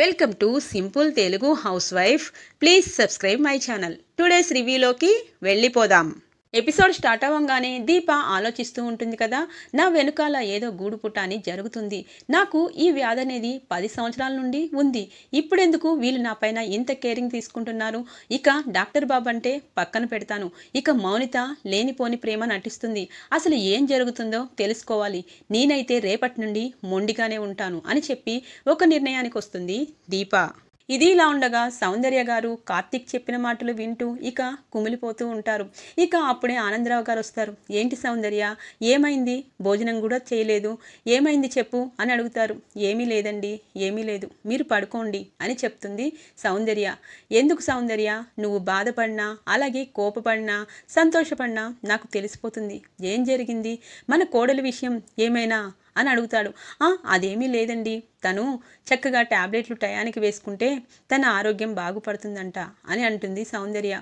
welcome to simple Telugu housewife please subscribe my channel today's రివ్యూలోకి వెళ్ళిపోదాం episode start అవ్వగానే దీప ఆలోచిస్తూ ఉంటుంది కదా నా వెనుకాల ఏదో గూడు అని జరుగుతుంది నాకు ఈ వ్యాధి అనేది పది సంవత్సరాల నుండి ఉంది ఇప్పుడెందుకు వీళ్ళు నా పైన ఇంత కేరింగ్ తీసుకుంటున్నారు ఇక డాక్టర్ బాబు అంటే పక్కన పెడతాను ఇక మౌనిత లేనిపోని ప్రేమ నటిస్తుంది అసలు ఏం జరుగుతుందో తెలుసుకోవాలి నేనైతే రేపటి నుండి మొండిగానే ఉంటాను అని చెప్పి ఒక నిర్ణయానికి వస్తుంది దీప ఇది ఇలా ఉండగా సౌందర్య గారు కార్తిక్ చెప్పిన మాటలు వింటూ ఇక కుమిలిపోతూ ఉంటారు ఇక అప్పుడే ఆనందరావు గారు వస్తారు ఏంటి సౌందర్య ఏమైంది భోజనం కూడా చేయలేదు ఏమైంది చెప్పు అని అడుగుతారు ఏమీ లేదండి ఏమీ లేదు మీరు పడుకోండి అని చెప్తుంది సౌందర్య ఎందుకు సౌందర్య నువ్వు బాధపడినా అలాగే కోపపడినా సంతోషపడినా నాకు తెలిసిపోతుంది ఏం జరిగింది మన కోడలి విషయం ఏమైనా అని అడుగుతాడు అదేమీ లేదండి తను చక్కగా ట్యాబ్లెట్లు టయానికి వేసుకుంటే తన ఆరోగ్యం బాగుపడుతుందంట అని అంటుంది సౌందర్య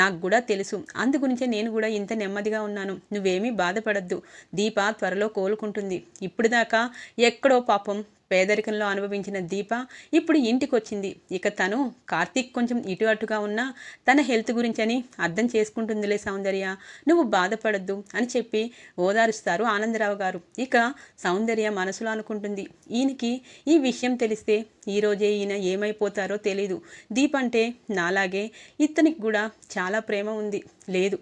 నాకు కూడా తెలుసు అందుగురించే నేను కూడా ఇంత నెమ్మదిగా ఉన్నాను నువ్వేమీ బాధపడద్దు దీప త్వరలో కోలుకుంటుంది ఇప్పుడు దాకా ఎక్కడో పాపం పేదరికంలో అనుభవించిన దీప ఇప్పుడు ఇంటికొచ్చింది ఇక తను కార్తీక్ కొంచెం ఇటు అటుగా ఉన్నా తన హెల్త్ గురించి అని అర్థం చేసుకుంటుందిలే సౌందర్య నువ్వు బాధపడద్దు అని చెప్పి ఓదారుస్తారు ఆనందరావు గారు ఇక సౌందర్య మనసులో అనుకుంటుంది ఈయనకి ఈ విషయం తెలిస్తే ఈరోజే ఈయన ఏమైపోతారో తెలీదు దీప్ అంటే నాలాగే ఇతనికి కూడా చాలా ప్రేమ ఉంది లేదు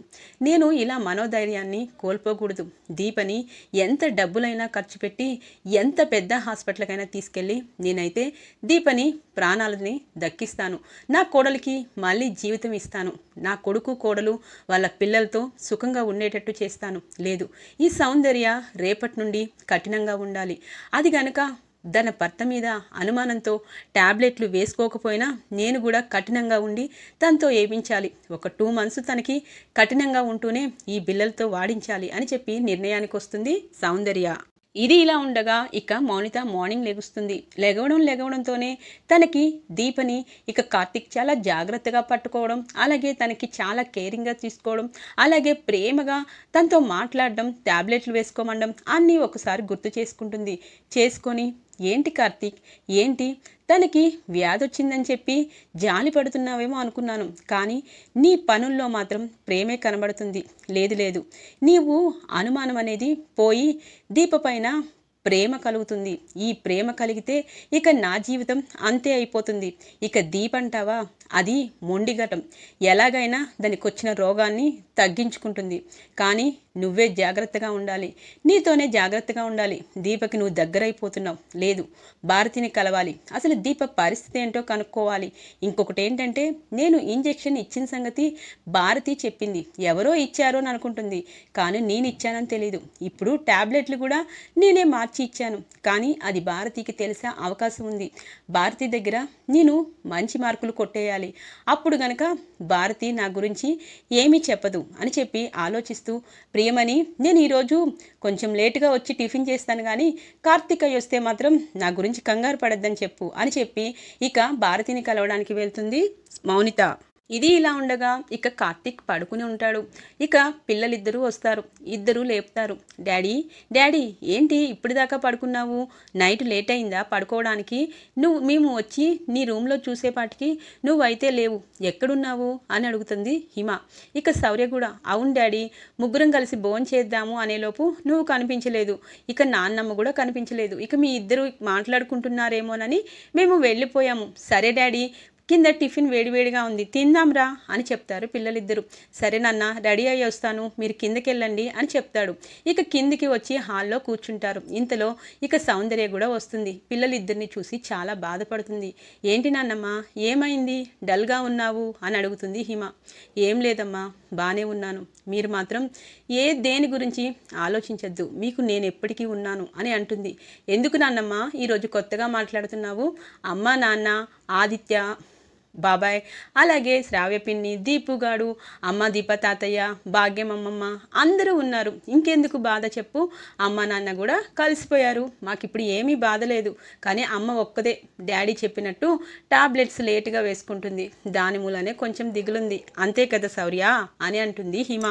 నేను ఇలా మనోధైర్యాన్ని కోల్పోకూడదు దీపని ఎంత డబ్బులైనా ఖర్చు పెట్టి ఎంత పెద్ద హాస్పిటల్కైనా తీసుకెళ్ళి నేనైతే దీపని ప్రాణాలని దక్కిస్తాను నా కోడలికి మళ్ళీ జీవితం ఇస్తాను నా కొడుకు కోడలు వాళ్ళ పిల్లలతో సుఖంగా ఉండేటట్టు చేస్తాను లేదు ఈ సౌందర్య రేపటి నుండి కఠినంగా ఉండాలి అది గనక దాని భర్త మీద అనుమానంతో ట్యాబ్లెట్లు వేసుకోకపోయినా నేను కూడా కఠినంగా ఉండి తనతో ఏపించాలి ఒక టూ మంత్స్ తనకి కఠినంగా ఉంటూనే ఈ బిల్లలతో వాడించాలి అని చెప్పి నిర్ణయానికి వస్తుంది సౌందర్య ఇది ఇలా ఉండగా ఇక మౌనిత మార్నింగ్ లెగుస్తుంది లెగవడం లెగవడంతోనే తనకి దీపని ఇక కార్తిక్ చాలా జాగ్రత్తగా పట్టుకోవడం అలాగే తనకి చాలా కేరింగ్గా తీసుకోవడం అలాగే ప్రేమగా తనతో మాట్లాడడం ట్యాబ్లెట్లు వేసుకోమండం అన్నీ ఒకసారి గుర్తు చేసుకుంటుంది చేసుకొని ఏంటి కార్తీక్ ఏంటి తనకి వ్యాధి వచ్చిందని చెప్పి జాలి పడుతున్నావేమో అనుకున్నాను కానీ నీ పనుల్లో మాత్రం ప్రేమే కనబడుతుంది లేదు లేదు నీవు అనుమానం అనేది పోయి దీప పైన ప్రేమ కలుగుతుంది ఈ ప్రేమ కలిగితే ఇక నా జీవితం అంతే అయిపోతుంది ఇక దీపంటావా అది మొండిఘటం ఎలాగైనా దానికి వచ్చిన రోగాన్ని తగ్గించుకుంటుంది కానీ నువ్వే జాగ్రత్తగా ఉండాలి నీతోనే జాగ్రత్తగా ఉండాలి దీపకి నువ్వు దగ్గరైపోతున్నావు లేదు భారతిని కలవాలి అసలు దీప పరిస్థితి ఏంటో కనుక్కోవాలి ఇంకొకటి ఏంటంటే నేను ఇంజెక్షన్ ఇచ్చిన సంగతి భారతి చెప్పింది ఎవరో ఇచ్చారో అని అనుకుంటుంది కానీ నేను ఇచ్చానని తెలియదు ఇప్పుడు ట్యాబ్లెట్లు కూడా నేనే మార్చి మార్చి ఇచ్చాను కానీ అది భారతికి తెలిసే అవకాశం ఉంది భారతి దగ్గర నేను మంచి మార్కులు కొట్టేయాలి అప్పుడు గనక భారతి నా గురించి ఏమీ చెప్పదు అని చెప్పి ఆలోచిస్తూ ప్రియమని నేను ఈరోజు కొంచెం లేటుగా వచ్చి టిఫిన్ చేస్తాను కానీ కార్తీక వస్తే మాత్రం నా గురించి కంగారు పడద్దని చెప్పు అని చెప్పి ఇక భారతిని కలవడానికి వెళ్తుంది మౌనిత ఇది ఇలా ఉండగా ఇక కార్తీక్ పడుకుని ఉంటాడు ఇక పిల్లలిద్దరూ వస్తారు ఇద్దరూ లేపుతారు డాడీ డాడీ ఏంటి ఇప్పటిదాకా పడుకున్నావు నైట్ లేట్ అయిందా పడుకోవడానికి నువ్వు మేము వచ్చి నీ రూమ్లో చూసేపాటికి నువ్వైతే లేవు ఎక్కడున్నావు అని అడుగుతుంది హిమ ఇక శౌర్య కూడా అవును డాడీ ముగ్గురం కలిసి భోన్ చేద్దాము అనేలోపు నువ్వు కనిపించలేదు ఇక నాన్నమ్మ కూడా కనిపించలేదు ఇక మీ ఇద్దరు మాట్లాడుకుంటున్నారేమోనని మేము వెళ్ళిపోయాము సరే డాడీ కింద టిఫిన్ వేడివేడిగా ఉంది తిందాంరా అని చెప్తారు పిల్లలిద్దరూ సరే నాన్న రెడీ అయ్యి వస్తాను మీరు కిందకి వెళ్ళండి అని చెప్తాడు ఇక కిందికి వచ్చి హాల్లో కూర్చుంటారు ఇంతలో ఇక సౌందర్య కూడా వస్తుంది పిల్లలిద్దరిని చూసి చాలా బాధపడుతుంది ఏంటి నాన్నమ్మా ఏమైంది డల్గా ఉన్నావు అని అడుగుతుంది హిమ ఏం లేదమ్మా బాగానే ఉన్నాను మీరు మాత్రం ఏ దేని గురించి ఆలోచించద్దు మీకు నేను ఎప్పటికీ ఉన్నాను అని అంటుంది ఎందుకు నాన్నమ్మ ఈరోజు కొత్తగా మాట్లాడుతున్నావు అమ్మ నాన్న ఆదిత్య బాబాయ్ అలాగే శ్రావ్యపిన్ని దీపుగాడు అమ్మ దీప తాతయ్య భాగ్యం అమ్మమ్మ అందరూ ఉన్నారు ఇంకెందుకు బాధ చెప్పు అమ్మ నాన్న కూడా కలిసిపోయారు మాకు ఇప్పుడు ఏమీ బాధ లేదు కానీ అమ్మ ఒక్కదే డాడీ చెప్పినట్టు టాబ్లెట్స్ లేటుగా వేసుకుంటుంది దాని మూలనే కొంచెం దిగులుంది అంతే కదా శౌర్య అని అంటుంది హిమ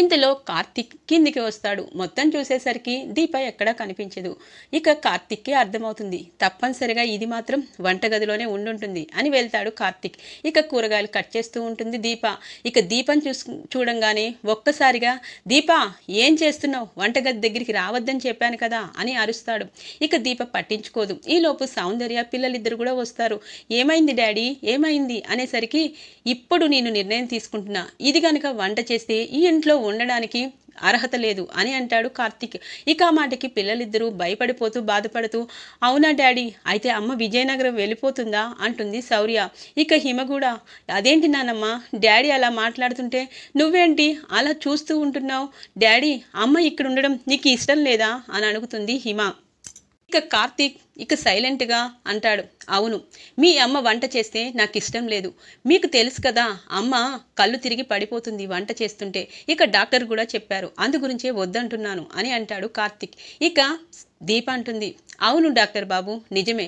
ఇంతలో కార్తిక్ కిందికి వస్తాడు మొత్తం చూసేసరికి దీప ఎక్కడా కనిపించదు ఇక కార్తిక్కే అర్థమవుతుంది తప్పనిసరిగా ఇది మాత్రం వంటగదిలోనే ఉండుంటుంది అని వెళ్తాడు కార్తిక్ ఇక కూరగాయలు కట్ చేస్తూ ఉంటుంది దీప ఇక దీపం చూసు చూడంగానే ఒక్కసారిగా దీప ఏం చేస్తున్నావు వంటగది దగ్గరికి రావద్దని చెప్పాను కదా అని అరుస్తాడు ఇక దీప పట్టించుకోదు ఈలోపు సౌందర్య పిల్లలిద్దరు కూడా వస్తారు ఏమైంది డాడీ ఏమైంది అనేసరికి ఇప్పుడు నేను నిర్ణయం తీసుకుంటున్నా ఇది కనుక వంట చేస్తే ఈ ఇంట్లో ఉండడానికి అర్హత లేదు అని అంటాడు కార్తీక్ ఇక మాటకి పిల్లలిద్దరూ భయపడిపోతూ బాధపడుతూ అవునా డాడీ అయితే అమ్మ విజయనగరం వెళ్ళిపోతుందా అంటుంది శౌర్య ఇక హిమ కూడా అదేంటి నానమ్మ డాడీ అలా మాట్లాడుతుంటే నువ్వేంటి అలా చూస్తూ ఉంటున్నావు డాడీ అమ్మ ఇక్కడ ఉండడం నీకు ఇష్టం లేదా అని అడుగుతుంది హిమ ఇక కార్తీక్ ఇక సైలెంట్గా అంటాడు అవును మీ అమ్మ వంట చేస్తే నాకు ఇష్టం లేదు మీకు తెలుసు కదా అమ్మ కళ్ళు తిరిగి పడిపోతుంది వంట చేస్తుంటే ఇక డాక్టర్ కూడా చెప్పారు అందు గురించే వద్దంటున్నాను అని అంటాడు కార్తీక్ ఇక దీప అంటుంది అవును డాక్టర్ బాబు నిజమే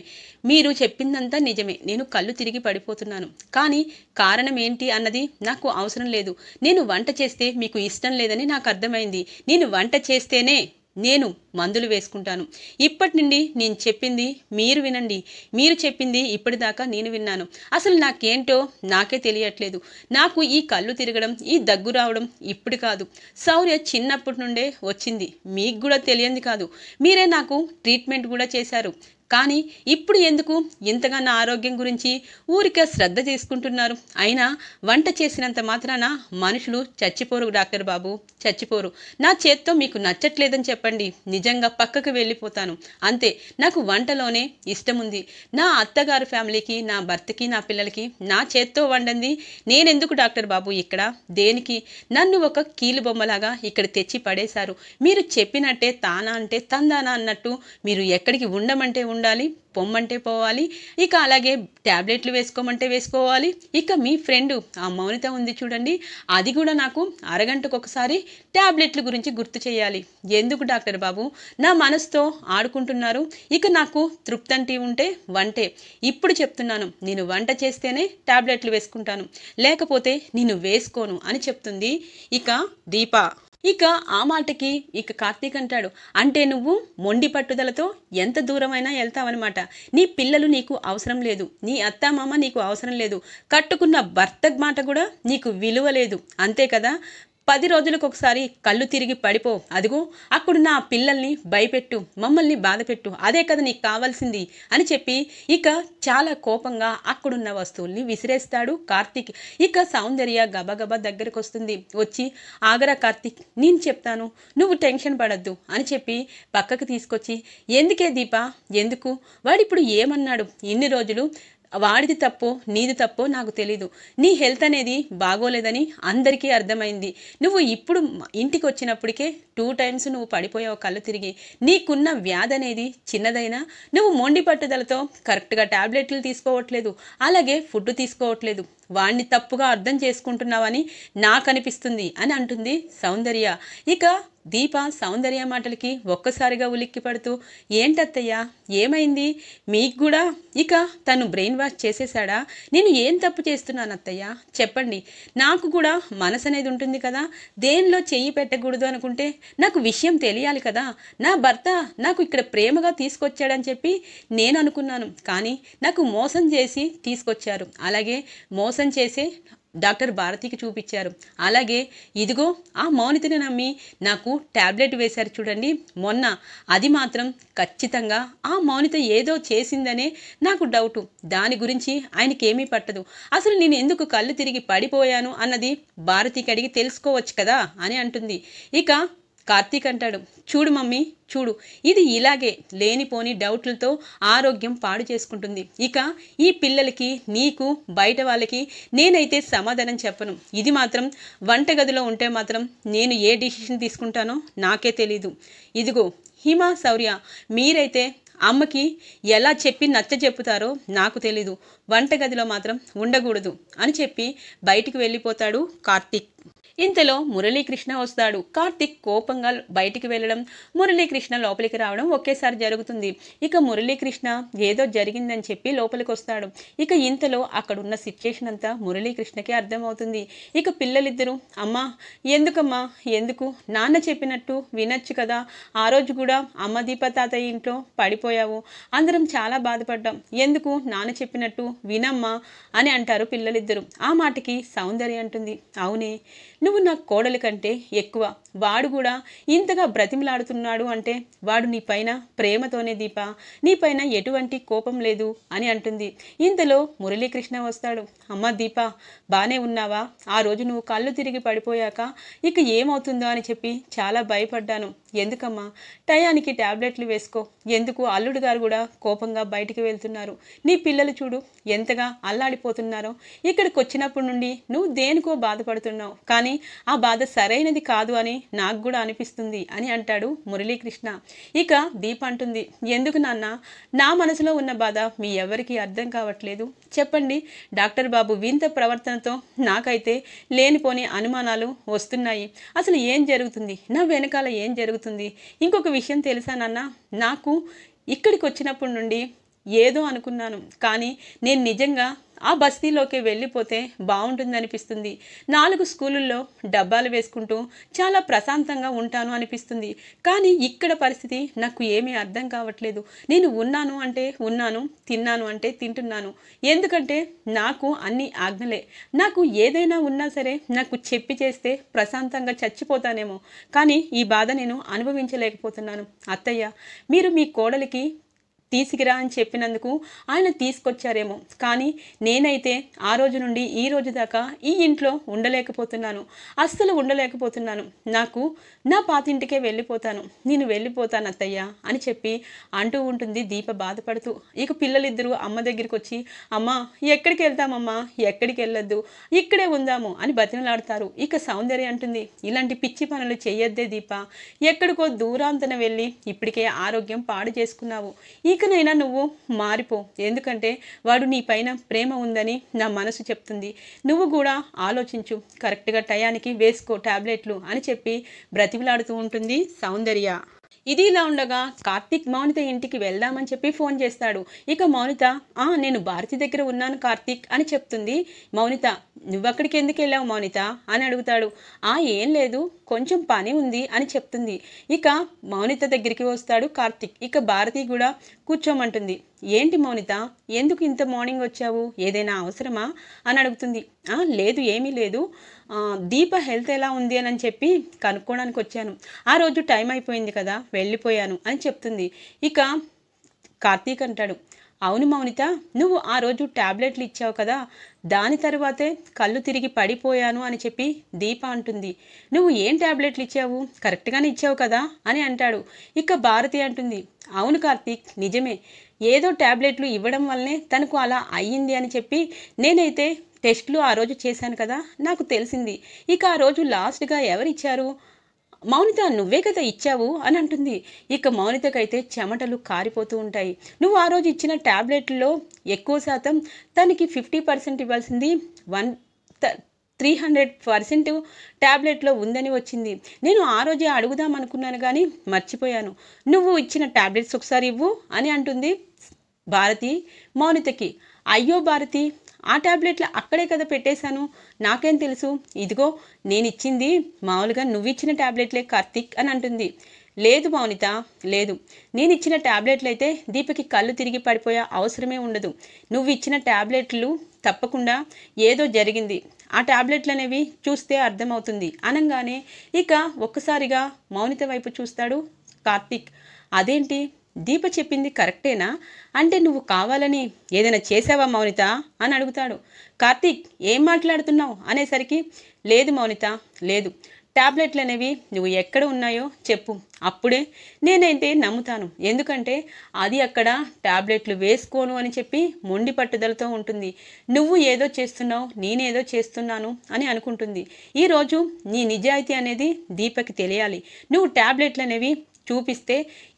మీరు చెప్పిందంతా నిజమే నేను కళ్ళు తిరిగి పడిపోతున్నాను కానీ కారణం ఏంటి అన్నది నాకు అవసరం లేదు నేను వంట చేస్తే మీకు ఇష్టం లేదని నాకు అర్థమైంది నేను వంట చేస్తేనే నేను మందులు వేసుకుంటాను ఇప్పటి నుండి నేను చెప్పింది మీరు వినండి మీరు చెప్పింది ఇప్పటిదాకా నేను విన్నాను అసలు నాకేంటో నాకే తెలియట్లేదు నాకు ఈ కళ్ళు తిరగడం ఈ దగ్గు రావడం ఇప్పుడు కాదు శౌర్య చిన్నప్పటి నుండే వచ్చింది మీకు కూడా తెలియంది కాదు మీరే నాకు ట్రీట్మెంట్ కూడా చేశారు కానీ ఇప్పుడు ఎందుకు ఇంతగానో నా ఆరోగ్యం గురించి ఊరికే శ్రద్ధ చేసుకుంటున్నారు అయినా వంట చేసినంత మాత్రాన మనుషులు చచ్చిపోరు డాక్టర్ బాబు చచ్చిపోరు నా చేత్తో మీకు నచ్చట్లేదని చెప్పండి నిజంగా పక్కకు వెళ్ళిపోతాను అంతే నాకు వంటలోనే ఇష్టం ఉంది నా అత్తగారు ఫ్యామిలీకి నా భర్తకి నా పిల్లలకి నా చేత్తో వండంది నేనెందుకు డాక్టర్ బాబు ఇక్కడ దేనికి నన్ను ఒక కీలు బొమ్మలాగా ఇక్కడ తెచ్చి పడేశారు మీరు చెప్పినట్టే తానా అంటే తందానా అన్నట్టు మీరు ఎక్కడికి ఉండమంటే ఉండ ఉండాలి పొమ్మంటే పోవాలి ఇక అలాగే ట్యాబ్లెట్లు వేసుకోమంటే వేసుకోవాలి ఇక మీ ఫ్రెండ్ ఆ మౌనిత ఉంది చూడండి అది కూడా నాకు అరగంటకు ఒకసారి ట్యాబ్లెట్ల గురించి గుర్తు చేయాలి ఎందుకు డాక్టర్ బాబు నా మనసుతో ఆడుకుంటున్నారు ఇక నాకు తృప్తంటి ఉంటే వంటే ఇప్పుడు చెప్తున్నాను నేను వంట చేస్తేనే ట్యాబ్లెట్లు వేసుకుంటాను లేకపోతే నేను వేసుకోను అని చెప్తుంది ఇక దీప ఇక ఆ మాటకి ఇక కార్తీక్ అంటాడు అంటే నువ్వు మొండి పట్టుదలతో ఎంత దూరమైనా వెళ్తావన్నమాట నీ పిల్లలు నీకు అవసరం లేదు నీ మామ నీకు అవసరం లేదు కట్టుకున్న భర్త మాట కూడా నీకు విలువ లేదు అంతే కదా పది రోజులకు ఒకసారి కళ్ళు తిరిగి పడిపో అదిగో అక్కడు నా పిల్లల్ని భయపెట్టు మమ్మల్ని బాధపెట్టు అదే కదా నీకు కావాల్సింది అని చెప్పి ఇక చాలా కోపంగా అక్కడున్న వస్తువుల్ని విసిరేస్తాడు కార్తీక్ ఇక సౌందర్య గబగబా దగ్గరకు వస్తుంది వచ్చి ఆగరా కార్తీక్ నేను చెప్తాను నువ్వు టెన్షన్ పడద్దు అని చెప్పి పక్కకు తీసుకొచ్చి ఎందుకే దీప ఎందుకు వాడిప్పుడు ఏమన్నాడు ఇన్ని రోజులు వాడిది తప్పు నీది తప్పు నాకు తెలీదు నీ హెల్త్ అనేది బాగోలేదని అందరికీ అర్థమైంది నువ్వు ఇప్పుడు ఇంటికి వచ్చినప్పటికే టూ టైమ్స్ నువ్వు పడిపోయావు కళ్ళు తిరిగి నీకున్న వ్యాధి అనేది చిన్నదైనా నువ్వు మొండి పట్టుదలతో కరెక్ట్గా ట్యాబ్లెట్లు తీసుకోవట్లేదు అలాగే ఫుడ్ తీసుకోవట్లేదు వాణ్ణి తప్పుగా అర్థం చేసుకుంటున్నావని నాకు అనిపిస్తుంది అని అంటుంది సౌందర్య ఇక దీప సౌందర్య మాటలకి ఒక్కసారిగా ఉలిక్కి పడుతూ ఏంటత్తయ్యా ఏమైంది మీకు కూడా ఇక తను బ్రెయిన్ వాష్ చేసేశాడా నేను ఏం తప్పు చేస్తున్నాను అత్తయ్యా చెప్పండి నాకు కూడా మనసు అనేది ఉంటుంది కదా దేనిలో చెయ్యి పెట్టకూడదు అనుకుంటే నాకు విషయం తెలియాలి కదా నా భర్త నాకు ఇక్కడ ప్రేమగా తీసుకొచ్చాడని చెప్పి నేను అనుకున్నాను కానీ నాకు మోసం చేసి తీసుకొచ్చారు అలాగే మోసం మోసం చేసే డాక్టర్ భారతికి చూపించారు అలాగే ఇదిగో ఆ మౌనితని నమ్మి నాకు ట్యాబ్లెట్ వేశారు చూడండి మొన్న అది మాత్రం ఖచ్చితంగా ఆ మౌనిత ఏదో చేసిందనే నాకు డౌటు దాని గురించి ఆయనకేమీ పట్టదు అసలు నేను ఎందుకు కళ్ళు తిరిగి పడిపోయాను అన్నది భారతికి అడిగి తెలుసుకోవచ్చు కదా అని అంటుంది ఇక కార్తీక్ అంటాడు చూడు మమ్మీ చూడు ఇది ఇలాగే లేనిపోని డౌట్లతో ఆరోగ్యం పాడు చేసుకుంటుంది ఇక ఈ పిల్లలకి నీకు బయట వాళ్ళకి నేనైతే సమాధానం చెప్పను ఇది మాత్రం వంటగదిలో ఉంటే మాత్రం నేను ఏ డిసిషన్ తీసుకుంటానో నాకే తెలీదు ఇదిగో హిమా శౌర్య మీరైతే అమ్మకి ఎలా చెప్పి నచ్చ చెప్పుతారో నాకు తెలీదు వంటగదిలో మాత్రం ఉండకూడదు అని చెప్పి బయటికి వెళ్ళిపోతాడు కార్తీక్ ఇంతలో మురళీకృష్ణ వస్తాడు కార్తిక్ కోపంగా బయటికి వెళ్ళడం మురళీకృష్ణ లోపలికి రావడం ఒకేసారి జరుగుతుంది ఇక మురళీకృష్ణ ఏదో జరిగిందని చెప్పి లోపలికి వస్తాడు ఇక ఇంతలో అక్కడున్న సిచ్యుయేషన్ అంతా మురళీకృష్ణకే అర్థమవుతుంది ఇక పిల్లలిద్దరూ అమ్మా ఎందుకమ్మా ఎందుకు నాన్న చెప్పినట్టు వినొచ్చు కదా ఆ రోజు కూడా అమ్మ దీప తాతయ్య ఇంట్లో పడిపోయావు అందరం చాలా బాధపడ్డాం ఎందుకు నాన్న చెప్పినట్టు వినమ్మా అని అంటారు పిల్లలిద్దరూ ఆ మాటకి సౌందర్య అంటుంది అవునే నువ్వు నా కోడలి కంటే ఎక్కువ వాడు కూడా ఇంతగా బ్రతిమలాడుతున్నాడు అంటే వాడు నీ పైన ప్రేమతోనే దీప నీ పైన ఎటువంటి కోపం లేదు అని అంటుంది ఇంతలో మురళీకృష్ణ వస్తాడు అమ్మ దీప బాగానే ఉన్నావా ఆ రోజు నువ్వు కళ్ళు తిరిగి పడిపోయాక ఇక ఏమవుతుందో అని చెప్పి చాలా భయపడ్డాను ఎందుకమ్మా టయానికి ట్యాబ్లెట్లు వేసుకో ఎందుకు అల్లుడు గారు కూడా కోపంగా బయటికి వెళ్తున్నారు నీ పిల్లలు చూడు ఎంతగా అల్లాడిపోతున్నారో ఇక్కడికి వచ్చినప్పటి నుండి నువ్వు దేనికో బాధపడుతున్నావు కానీ ఆ బాధ సరైనది కాదు అని నాకు కూడా అనిపిస్తుంది అని అంటాడు మురళీకృష్ణ ఇక దీప అంటుంది ఎందుకు నాన్న నా మనసులో ఉన్న బాధ మీ ఎవరికీ అర్థం కావట్లేదు చెప్పండి డాక్టర్ బాబు వింత ప్రవర్తనతో నాకైతే లేనిపోని అనుమానాలు వస్తున్నాయి అసలు ఏం జరుగుతుంది నా వెనకాల ఏం జరుగుతుంది ఇంకొక విషయం తెలుసా నాన్న నాకు ఇక్కడికి వచ్చినప్పటి నుండి ఏదో అనుకున్నాను కానీ నేను నిజంగా ఆ బస్తీలోకి వెళ్ళిపోతే బాగుంటుంది అనిపిస్తుంది నాలుగు స్కూలుల్లో డబ్బాలు వేసుకుంటూ చాలా ప్రశాంతంగా ఉంటాను అనిపిస్తుంది కానీ ఇక్కడ పరిస్థితి నాకు ఏమీ అర్థం కావట్లేదు నేను ఉన్నాను అంటే ఉన్నాను తిన్నాను అంటే తింటున్నాను ఎందుకంటే నాకు అన్ని ఆజ్ఞలే నాకు ఏదైనా ఉన్నా సరే నాకు చెప్పి చేస్తే ప్రశాంతంగా చచ్చిపోతానేమో కానీ ఈ బాధ నేను అనుభవించలేకపోతున్నాను అత్తయ్య మీరు మీ కోడలికి తీసుకురా అని చెప్పినందుకు ఆయన తీసుకొచ్చారేమో కానీ నేనైతే ఆ రోజు నుండి ఈ రోజు దాకా ఈ ఇంట్లో ఉండలేకపోతున్నాను అస్సలు ఉండలేకపోతున్నాను నాకు నా పాతింటికే వెళ్ళిపోతాను నేను వెళ్ళిపోతాను అత్తయ్య అని చెప్పి అంటూ ఉంటుంది దీప బాధపడుతూ ఇక పిల్లలిద్దరూ అమ్మ దగ్గరికి వచ్చి అమ్మ ఎక్కడికి వెళ్తామమ్మా ఎక్కడికి వెళ్ళొద్దు ఇక్కడే ఉందాము అని బతినలాడతారు ఇక సౌందర్య అంటుంది ఇలాంటి పిచ్చి పనులు చేయొద్దే దీప ఎక్కడికో దూరాంతన వెళ్ళి ఇప్పటికే ఆరోగ్యం పాడు చేసుకున్నావు ఇక ఎందుకనైనా నువ్వు మారిపో ఎందుకంటే వాడు నీ పైన ప్రేమ ఉందని నా మనసు చెప్తుంది నువ్వు కూడా ఆలోచించు కరెక్ట్గా టయానికి వేసుకో ట్యాబ్లెట్లు అని చెప్పి బ్రతిమిలాడుతూ ఉంటుంది సౌందర్య ఇది ఇలా ఉండగా కార్తీక్ మౌనిత ఇంటికి వెళ్దామని చెప్పి ఫోన్ చేస్తాడు ఇక మౌనిత ఆ నేను భారతి దగ్గర ఉన్నాను కార్తీక్ అని చెప్తుంది మౌనిత నువ్వక్కడికి ఎందుకు వెళ్ళావు మౌనిత అని అడుగుతాడు ఆ ఏం లేదు కొంచెం పని ఉంది అని చెప్తుంది ఇక మౌనిత దగ్గరికి వస్తాడు కార్తీక్ ఇక భారతి కూడా కూర్చోమంటుంది ఏంటి మౌనిత ఎందుకు ఇంత మార్నింగ్ వచ్చావు ఏదైనా అవసరమా అని అడుగుతుంది లేదు ఏమీ లేదు దీప హెల్త్ ఎలా ఉంది అని చెప్పి కనుక్కోవడానికి వచ్చాను ఆ రోజు టైం అయిపోయింది కదా వెళ్ళిపోయాను అని చెప్తుంది ఇక కార్తీక్ అంటాడు అవును మౌనిత నువ్వు ఆ రోజు ట్యాబ్లెట్లు ఇచ్చావు కదా దాని తర్వాతే కళ్ళు తిరిగి పడిపోయాను అని చెప్పి దీప అంటుంది నువ్వు ఏం ట్యాబ్లెట్లు ఇచ్చావు కరెక్ట్గానే ఇచ్చావు కదా అని అంటాడు ఇక భారతి అంటుంది అవును కార్తీక్ నిజమే ఏదో ట్యాబ్లెట్లు ఇవ్వడం వల్లనే తనకు అలా అయ్యింది అని చెప్పి నేనైతే టెస్ట్లు ఆ రోజు చేశాను కదా నాకు తెలిసింది ఇక ఆ రోజు లాస్ట్గా ఎవరిచ్చారు మౌనిత నువ్వే కదా ఇచ్చావు అని అంటుంది ఇక మౌనితకైతే చెమటలు కారిపోతూ ఉంటాయి నువ్వు ఆ రోజు ఇచ్చిన ట్యాబ్లెట్లో ఎక్కువ శాతం తనకి ఫిఫ్టీ పర్సెంట్ ఇవ్వాల్సింది వన్ త్రీ హండ్రెడ్ పర్సెంట్ ట్యాబ్లెట్లో ఉందని వచ్చింది నేను ఆ రోజే అడుగుదాం అనుకున్నాను కానీ మర్చిపోయాను నువ్వు ఇచ్చిన ట్యాబ్లెట్స్ ఒకసారి ఇవ్వు అని అంటుంది భారతి మౌనితకి అయ్యో భారతి ఆ ట్యాబ్లెట్లు అక్కడే కదా పెట్టేశాను నాకేం తెలుసు ఇదిగో నేను ఇచ్చింది మామూలుగా నువ్వు ఇచ్చిన ట్యాబ్లెట్లే కార్తిక్ అని అంటుంది లేదు మౌనిత లేదు నేను ఇచ్చిన ట్యాబ్లెట్లు అయితే దీపకి కళ్ళు తిరిగి పడిపోయే అవసరమే ఉండదు నువ్వు ఇచ్చిన ట్యాబ్లెట్లు తప్పకుండా ఏదో జరిగింది ఆ ట్యాబ్లెట్లు అనేవి చూస్తే అర్థమవుతుంది అనగానే ఇక ఒక్కసారిగా మౌనిత వైపు చూస్తాడు కార్తిక్ అదేంటి దీప చెప్పింది కరెక్టేనా అంటే నువ్వు కావాలని ఏదైనా చేసావా మౌనిత అని అడుగుతాడు కార్తీక్ ఏం మాట్లాడుతున్నావు అనేసరికి లేదు మౌనిత లేదు ట్యాబ్లెట్లు అనేవి నువ్వు ఎక్కడ ఉన్నాయో చెప్పు అప్పుడే నేనైతే నమ్ముతాను ఎందుకంటే అది అక్కడ ట్యాబ్లెట్లు వేసుకోను అని చెప్పి మొండి పట్టుదలతో ఉంటుంది నువ్వు ఏదో చేస్తున్నావు నేనేదో చేస్తున్నాను అని అనుకుంటుంది ఈరోజు నీ నిజాయితీ అనేది దీపకి తెలియాలి నువ్వు ట్యాబ్లెట్లు అనేవి చూపిస్తే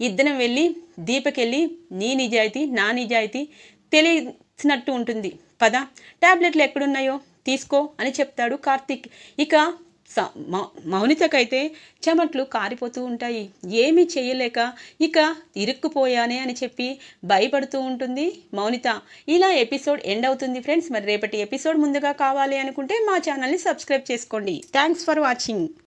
ఇద్దరం వెళ్ళి దీపకెళ్ళి నీ నిజాయితీ నా నిజాయితీ తెలిసినట్టు ఉంటుంది పద ట్యాబ్లెట్లు ఎక్కడున్నాయో తీసుకో అని చెప్తాడు కార్తీక్ ఇక మౌనితకైతే చెమట్లు కారిపోతూ ఉంటాయి ఏమీ చేయలేక ఇక ఇరుక్కుపోయానే అని చెప్పి భయపడుతూ ఉంటుంది మౌనిత ఇలా ఎపిసోడ్ ఎండ్ అవుతుంది ఫ్రెండ్స్ మరి రేపటి ఎపిసోడ్ ముందుగా కావాలి అనుకుంటే మా ఛానల్ని సబ్స్క్రైబ్ చేసుకోండి థ్యాంక్స్ ఫర్ వాచింగ్